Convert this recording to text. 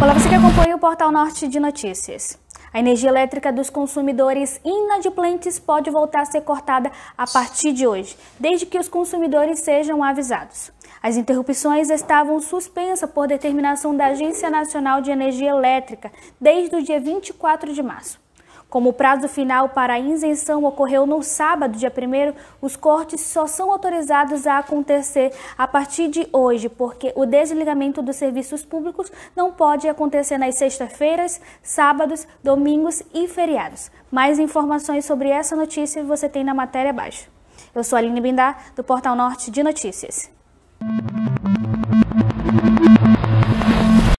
Olá, você que acompanha o Portal Norte de Notícias. A energia elétrica dos consumidores inadimplentes pode voltar a ser cortada a partir de hoje, desde que os consumidores sejam avisados. As interrupções estavam suspensas por determinação da Agência Nacional de Energia Elétrica desde o dia 24 de março. Como o prazo final para a isenção ocorreu no sábado, dia 1, os cortes só são autorizados a acontecer a partir de hoje, porque o desligamento dos serviços públicos não pode acontecer nas sextas-feiras, sábados, domingos e feriados. Mais informações sobre essa notícia você tem na matéria abaixo. Eu sou Aline Bindar, do Portal Norte de Notícias.